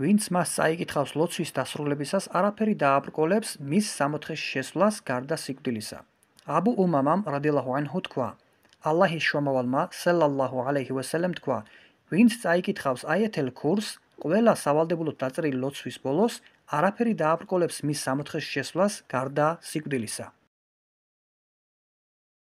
ვინც მას წაიკითხავს ლოცვის დასრულებისას, არაფერი დააბრკოლებს მის სამოთხეში შესვლას გარდა სიკვდილისა. აბუ უმამამ რადიალაჰუ ანჰუ თქვა: "ალლაჰის შუამავალმა, სალალლაჰუ ალეიჰი ვასალამ თქვა: "ვინც წაიკითხავს აიეთელ ქურს, ყველა სავალდებულო დაწერილი ლოცვის ბოლოს, არაფერი დააბრკოლებს მის სამოთხეში შესვლას გარდა სიკვდილისა."